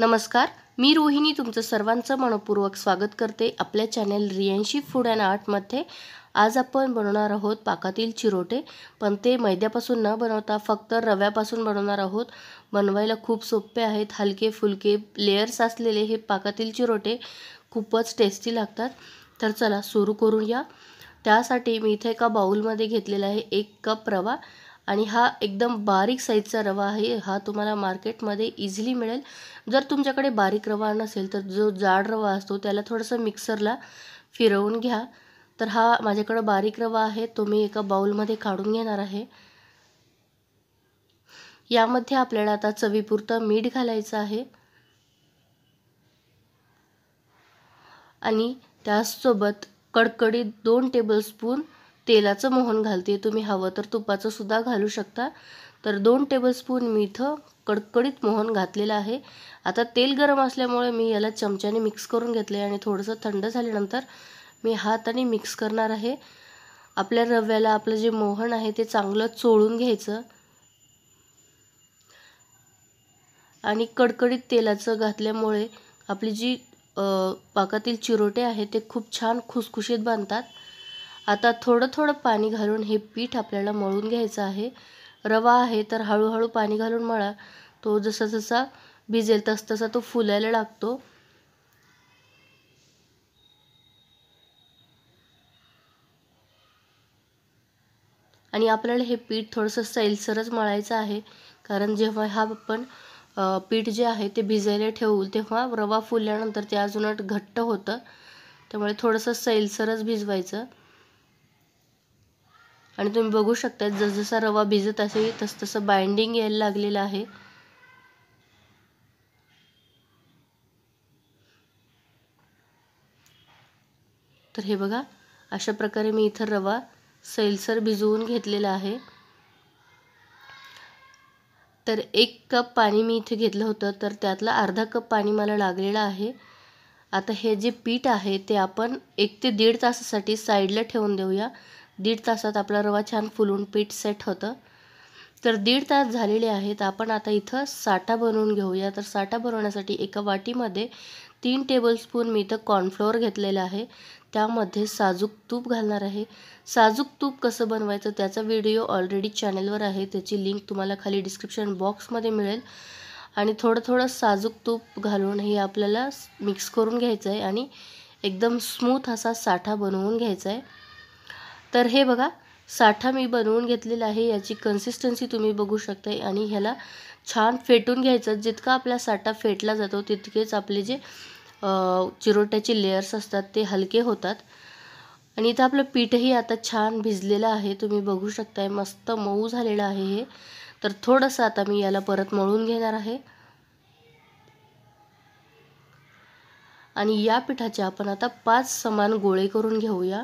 नमस्कार मी रोहिणी तुमचं सर्वांचं मनपूर्वक स्वागत करते आपल्या चॅनल रियांशी फूड अँड आर्टमध्ये आज आपण बनवणार आहोत पाकातील चिरोटे पण ते मैद्यापासून न बनवता फक्त रव्यापासून बनवणार आहोत बनवायला खूप सोपे आहेत हलके फुलके लेयर्स असलेले हे पाकातील चिरोटे खूपच टेस्टी लागतात तर चला सुरू करूया त्यासाठी मी इथे एका बाउलमध्ये घेतलेला आहे एक कप रवा आणि हा एकदम बारीक साईजचा रवा आहे हा तुम्हाला मार्केटमध्ये इझिली मिळेल जर तुमच्याकडे बारीक रवा नसेल तर जो जाड रवा असतो त्याला थोडंसं मिक्सरला फिरवून घ्या तर हा माझ्याकडं बारीक रवा आहे तो मी एका बाउलमध्ये काढून घेणार आहे यामध्ये आपल्याला आता चवीपुरतं मीठ घालायचं आहे आणि त्याचसोबत कडकडीत दोन टेबलस्पून तेलाचं मोहन घालते तुम्ही हवं तर तुपाचं सुद्धा घालू शकता तर दोन टेबलस्पून मी इथं कडकडीत मोहन घातलेलं आहे आता तेल गरम असल्यामुळे मी याला चमच्याने मिक्स करून घेतले आणि थोडंसं थंड झाल्यानंतर मी हाताने मिक्स करणार आहे आपल्या रव्याला आपलं जे मोहन आहे ते चांगलं चोळून घ्यायचं आणि कडकडीत तेलाचं घातल्यामुळे आपली जी पाकातील चिरोटे आहे ते खूप छान खुसखुशीत बनतात आता थोडं थोडं पाणी घालून हे पीठ आपल्याला मळून घ्यायचं आहे रवा आहे तर हळूहळू पाणी घालून मळा तो जसा जसा भिजेल तसतसा तो फुलायला लागतो आणि आपल्याला हे पीठ थोडंसं सैलसरच मळायचं आहे कारण जेव्हा हा आपण पीठ जे आहे ते भिजायला ठेवू तेव्हा रवा फुलल्यानंतर ते अजून घट्ट होतं त्यामुळे थोडंसं सैलसरच भिजवायचं आणि तुम्ही बघू शकता जसजसा रवा भिजत असेल तसतसं बाइंडिंग यायला लागलेलं आहे तर हे बघा अशा प्रकारे मी इथं रवा सैलसर भिजवून घेतलेला आहे तर एक कप पाणी मी इथे घेतलं होतं तर त्यातला अर्धा कप पाणी मला लागलेलं आहे आता हे जे पीठ आहे ते आपण एक ते दीड तासासाठी साईडला ठेवून देऊया दीड तासात आपला रवा छान फुलून पीठ सेट होतं तर दीड तास झालेले आहेत आपण आता इथं साठा बनवून घेऊया तर साठा बनवण्यासाठी एका वाटीमध्ये तीन टेबलस्पून मी इथं कॉर्नफ्लोअर घेतलेलं आहे त्यामध्ये साजूक तूप घालणार आहे साजूक तूप कसं बनवायचं त्याचा व्हिडिओ ऑलरेडी चॅनलवर आहे त्याची लिंक तुम्हाला खाली डिस्क्रिप्शन बॉक्समध्ये मिळेल आणि थोडं थोडं साजूक तूप घालून हे आपल्याला मिक्स करून घ्यायचं आहे आणि एकदम स्मूथ असा साठा बनवून घ्यायचा आहे तर हे बघा साठा मी बनवून घेतलेला आहे याची कन्सिस्टन्सी तुम्ही बघू शकता आणि ह्याला छान फेटून घ्यायचं जितका आपला साठा फेटला जातो तितकेच आपले जे चिरोट्याचे लेयर्स असतात ते हलके होतात आणि इथं आपलं पीठही आता छान भिजलेलं आहे तुम्ही बघू शकताय मस्त मऊ झालेलं आहे हे तर थोडंसं आता मी याला परत मळून घेणार आहे आणि या पिठाचे आपण आता पाच समान गोळे करून घेऊया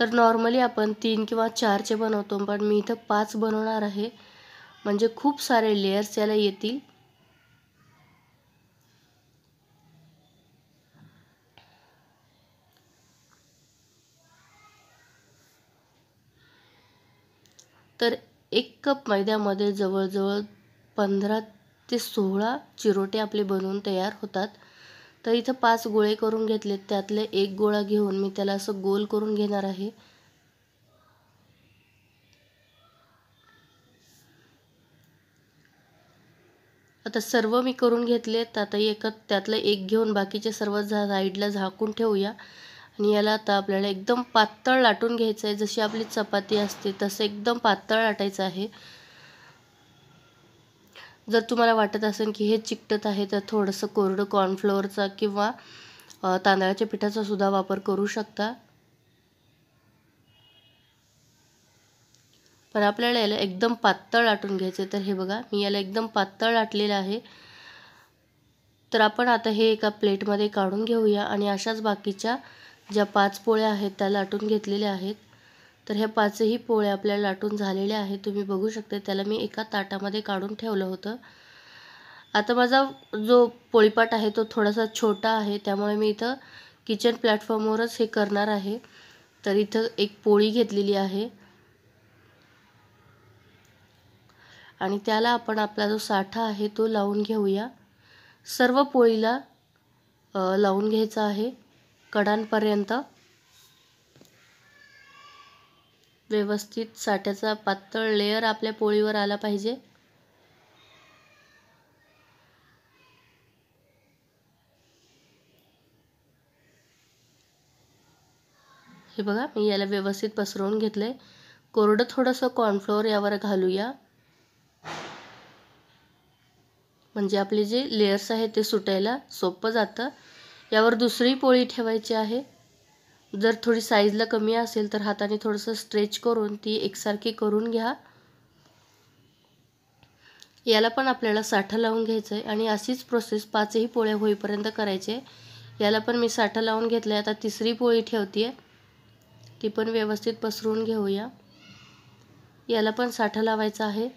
तर नॉर्मली आपण तीन किंवा चारचे बनवतो पण मी इथं पाच बनवणार आहे म्हणजे खूप सारे लेयर्स याला येतील तर एक कप मैद्यामध्ये जवळजवळ पंधरा ते सोळा चिरोटे आपले बनवून तयार होतात तर इथं पाच गोळे करून घेतलेत त्यातले एक गोळा घेऊन मी त्याला असं गोल करून घेणार आहे आता सर्व मी करून घेतलेत आता एक त्यातलं एक घेऊन बाकीचे सर्व झा साईडला झाकून ठेवूया आणि याला आता आपल्याला एकदम पातळ लाटून घ्यायचं आहे जशी आपली चपाती असते तसं एकदम पातळ लाटायचं आहे जर तुम्हाला वाटत असेल की हे चिकटत आहे तर थोडंसं कोरडं कॉर्नफ्लोअरचा किंवा तांदळाच्या पिठाचा सुद्धा वापर करू शकता पण आपल्याला याला एकदम पातळ लाटून घ्यायचं तर हे बघा मी याला एकदम पातळ लाटलेलं आहे तर आपण आता हे एका प्लेटमध्ये काढून घेऊया आणि अशाच बाकीच्या ज्या पाच पोळ्या आहेत त्याला लाटून घेतलेल्या आहेत तर ह्या पाचही पोळ्या आपल्या लाटून झालेल्या आहेत तुम्ही बघू शकता त्याला मी एका ताटामध्ये काढून ठेवलं होतं आता माझा जो पोळीपाट आहे तो थोडासा छोटा आहे त्यामुळे मी इथं किचन प्लॅटफॉर्मवरच हे करणार आहे तर इथं एक पोळी घेतलेली आहे आणि त्याला आपण आपला जो साठा आहे तो लावून घेऊया सर्व पोळीला लावून घ्यायचा आहे कडांपर्यंत व्यवस्थित साठ्याचा पातळ लेयर आपल्या पोळीवर आला पाहिजे हे बघा मी याला व्यवस्थित पसरवून घेतलंय कोरडं थोडंसं कॉर्नफ्लोअर यावर घालूया म्हणजे आपले जे लेयर्स आहेत ते सुटायला सोपं जातं यावर दुसरी पोळी ठेवायची आहे जर थोडी साईजला कमी असेल तर हाताने थोडंसं स्ट्रेच करून ती एकसारखी करून घ्या याला पण आपल्याला साठा लावून घ्यायचं आहे आणि अशीच प्रोसेस पाचही पोळ्या होईपर्यंत करायचे याला पण मी साठा लावून घेतला आहे आता तिसरी पोळी ठेवते आहे ती पण व्यवस्थित पसरून घेऊया याला पण साठा लावायचा आहे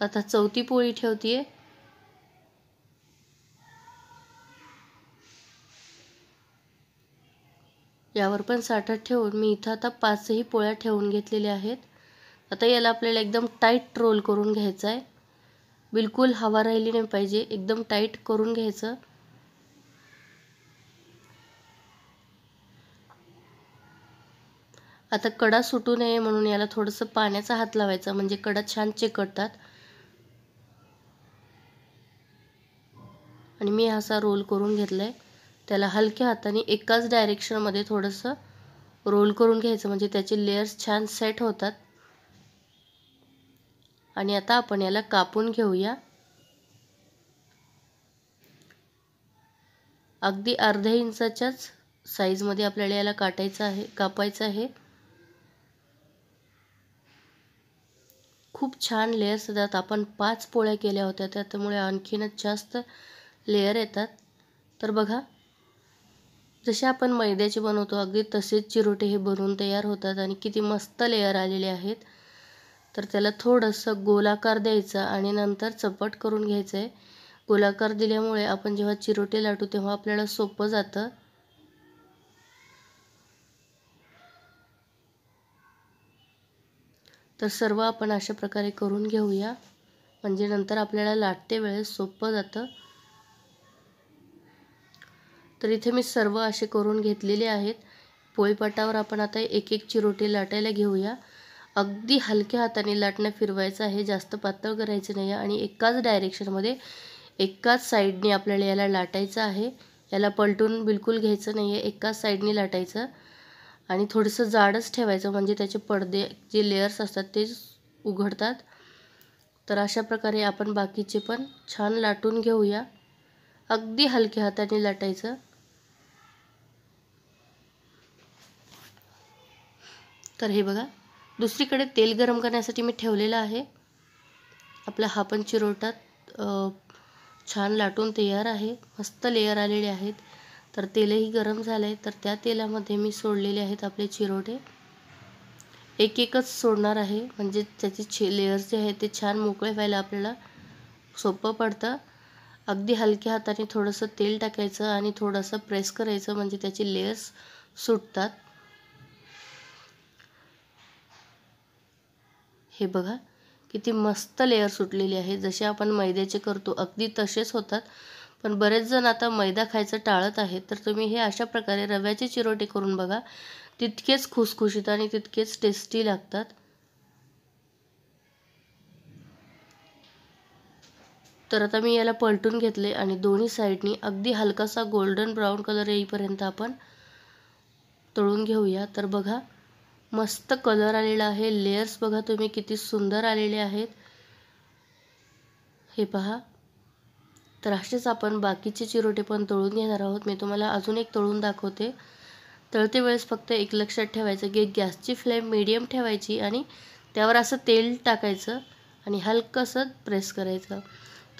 आता चौथी पोळी ठेवते आहे यावर पण साठा ठेवून मी इथं आता पाचही पोळ्या ठेवून घेतलेल्या आहेत आता याला आपल्याला एकदम टाईट रोल करून घ्यायचा आहे बिलकुल हवा राहिली नाही पाहिजे एकदम टाईट करून घ्यायचं आता कडा सुटू नये म्हणून याला थोडंसं पाण्याचा हात लावायचा म्हणजे कडा छान चिकटतात आणि मी असा रोल करून घेतला आहे त्याला हलक्या हाताने एकाच डायरेक्शनमध्ये थोडंसं रोल करून घ्यायचं म्हणजे त्याचे लेयर्स छान सेट होतात आणि आता आपण याला कापून घेऊया अगदी अर्ध्या इंचाच्याच साईजमध्ये आपल्याला याला काटायचं आहे कापायचं आहे खूप छान लेयर्स येतात आपण पाच पोळ्या केल्या होत्या त्यामुळे आणखीनच जास्त लेअर येतात तर बघा जसे आपण मैद्याचे बनवतो अगदी तसेच चिरोटे हे बनवून तयार होतात आणि किती मस्त लेयर आलेले आहेत तर त्याला थोडंसं गोलाकार द्यायचा आणि नंतर चपट करून घ्यायचं आहे गोलाकार दिल्यामुळे आपण जेव्हा चिरोटे लाटू तेव्हा आपल्याला सोपं जातं तर सर्व आपण अशा प्रकारे करून घेऊया म्हणजे नंतर आपल्याला लाटते वेळेस सोपं जातं तर इथे मी सर्व असे करून घेतलेले आहेत पोळीपाटावर आपण आता एक एक चिरोटी लाटायला घेऊया अगदी हलक्या हाताने लाटणं फिरवायचं आहे जास्त पातळ करायचं नाही आहे आणि एकाच डायरेक्शनमध्ये एकाच साईडने आपल्याला याला लाटायचं आहे याला पलटून बिलकुल घ्यायचं नाही आहे एकाच साईडने लाटायचं आणि थोडंसं जाडच ठेवायचं म्हणजे त्याचे पडदे जे लेयर्स असतात ते उघडतात तर अशा प्रकारे आपण बाकीचे पण छान लाटून घेऊया अगदी हलक्या हाताने लाटायचं तर हे बघा दुसरीकडे तेल गरम करण्यासाठी मी ठेवलेलं आहे आपला हा पण चिरोटा छान लाटून तयार आहे मस्त लेयर आलेले आहेत तर तेलही गरम झालं आहे तर त्या तेलामध्ये मी सोडलेले आहेत आपले चिरोटे एक एकच सोडणार आहे म्हणजे त्याचे छे लेअर्स जे आहेत ते छान मोकळे व्हायला आपल्याला सोपं पडतं अगदी हलक्या हाताने थोडंसं तेल टाकायचं आणि थोडंसं प्रेस करायचं म्हणजे त्याचे लेयर्स सुटतात हे बघा किती मस्त लेअर सुटलेली आहे जसे आपण मैद्याचे करतो अगदी तसेच होतात पण बरेच जण आता मैदा खायचं टाळत आहेत तर तुम्ही हे अशा प्रकारे रव्याचे चिरोटे करून बघा तितकेच खुसखुशीत आणि तितकेच टेस्टी लागतात तर आता मी याला पलटून घेतले आणि दोन्ही साईडनी अगदी हलकासा गोल्डन ब्राऊन कलर येईपर्यंत आपण तळून घेऊया तर बघा मस्त कलर आलेला आहे लेयर्स बघा तुम्ही किती सुंदर आलेले आहेत हे पहा तर असेच आपण बाकीचे चिरोटे पण तळून घेणार आहोत मी तुम्हाला अजून एक तळून दाखवते तळते वेळेस फक्त एक लक्षात ठेवायचं की गॅसची फ्लेम मिडियम ठेवायची आणि त्यावर असं तेल टाकायचं आणि हलकंसं प्रेस करायचं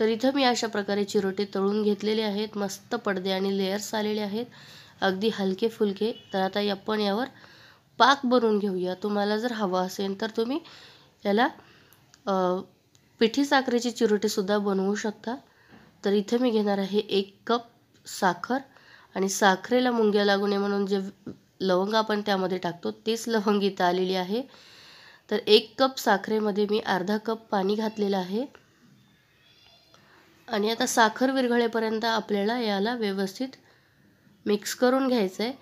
तर इथं मी अशा प्रकारे चिरोटे तळून घेतलेले आहेत मस्त पडदे आणि लेयर्स आलेले आहेत अगदी हलके फुलके तर आता आपण यावर पाक बनवून घेऊया तुम्हाला जर हवं असेल तर तुम्ही याला पिठी साखरेची चिरोटीसुद्धा बनवू शकता तर इथे मी घेणार आहे एक कप साखर आणि साखरेला मुंग्या लागू नये म्हणून जे लवंग आपण त्यामध्ये टाकतो तेच लवंग इथं आलेली आहे तर एक कप साखरेमध्ये मी अर्धा कप पाणी घातलेलं आहे आणि आता साखर विरघळेपर्यंत आपल्याला याला व्यवस्थित मिक्स करून घ्यायचं आहे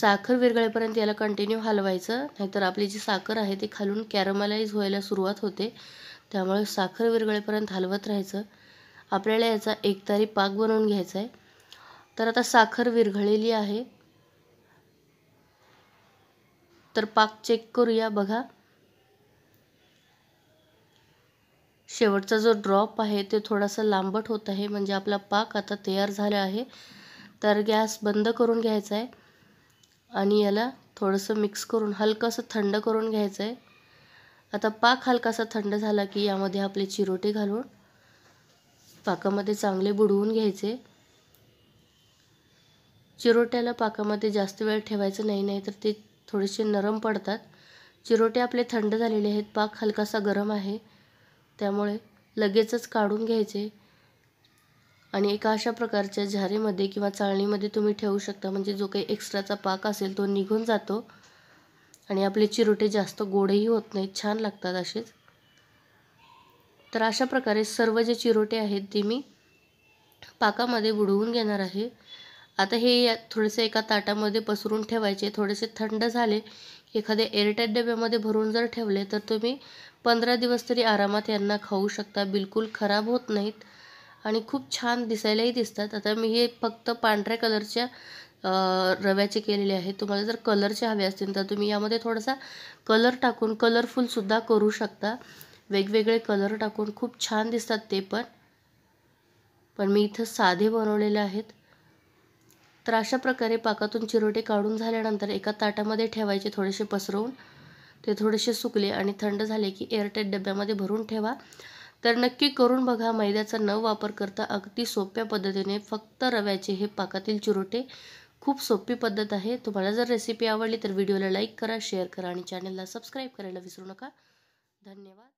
साखर विरघळेपर्यंत याला कंटिन्यू हलवायचं नाहीतर आपली जी साखर आहे ती खालून कॅरमलाईज व्हायला सुरुवात होते त्यामुळे साखर विरघळेपर्यंत हलवत राहायचं आपल्याला याचा एकतारी पाक बनवून घ्यायचा आहे तर आता साखर विरघळलेली आहे तर पाक चेक करूया बघा शेवटचा जो ड्रॉप आहे ते थोडासा लांबट होत आहे म्हणजे आपला पाक आता तयार झाला आहे तर गॅस बंद करून घ्यायचा आहे आणि याला थोडंसं मिक्स करून हलकंसं थंड करून घ्यायचं आहे आता पाक हलकासा थंड झाला की यामध्ये आपले चिरोटे घालून पाकामध्ये चांगले बुडवून घ्यायचे चिरोट्याला पाकामध्ये जास्त वेळ ठेवायचं नाही नाही तर ते थोडेसे नरम पडतात चिरोटे आपले थंड झालेले आहेत पाक हलकासा गरम आहे त्यामुळे लगेचच काढून घ्यायचे आणि एका अशा प्रकारच्या झारीमध्ये किंवा चाळणीमध्ये तुम्ही ठेवू शकता म्हणजे जो काही एक्स्ट्राचा पाक असेल तो निघून जातो आणि आपले चिरोटे जास्त गोडेही होत नाहीत छान लागतात असेच तर अशा प्रकारे सर्व जे चिरोटे आहेत ते मी पाकामध्ये बुडवून घेणार आहे आता हे थोडेसे एका ताटामध्ये पसरून ठेवायचे थोडेसे थंड झाले एखाद्या एअरटाईट डब्यामध्ये भरून जर ठेवले तर तुम्ही पंधरा दिवस तरी आरामात यांना खाऊ शकता बिलकुल खराब होत नाहीत आणि खूप छान दिसायलाही दिसतात आता मी हे फक्त पांढऱ्या कलरच्या रव्याचे केलेले आहेत तुम्हाला जर कलरचे हवे असतील तर तुम्ही यामध्ये थोडासा कलर टाकून कलरफुलसुद्धा करू शकता वेगवेगळे कलर टाकून खूप छान दिसतात ते पण पण मी इथं साधे बनवलेले आहेत तर अशा प्रकारे पाकातून चिरोटे काढून झाल्यानंतर एका ताटामध्ये ठेवायचे थोडेसे पसरवून ते थोडेसे सुकले आणि थंड झाले की एअरटाईट डब्यामध्ये भरून ठेवा तर नक्की करून बघा मैद्याचा न वापर करता अगदी सोप्या पद्धतीने फक्त रव्याचे हे पाकातील चुरोटे खूप सोपी पद्धत आहे तुम्हाला जर रेसिपी आवडली तर व्हिडिओला लाईक करा शेअर करा आणि चॅनलला सबस्क्राईब करायला विसरू नका धन्यवाद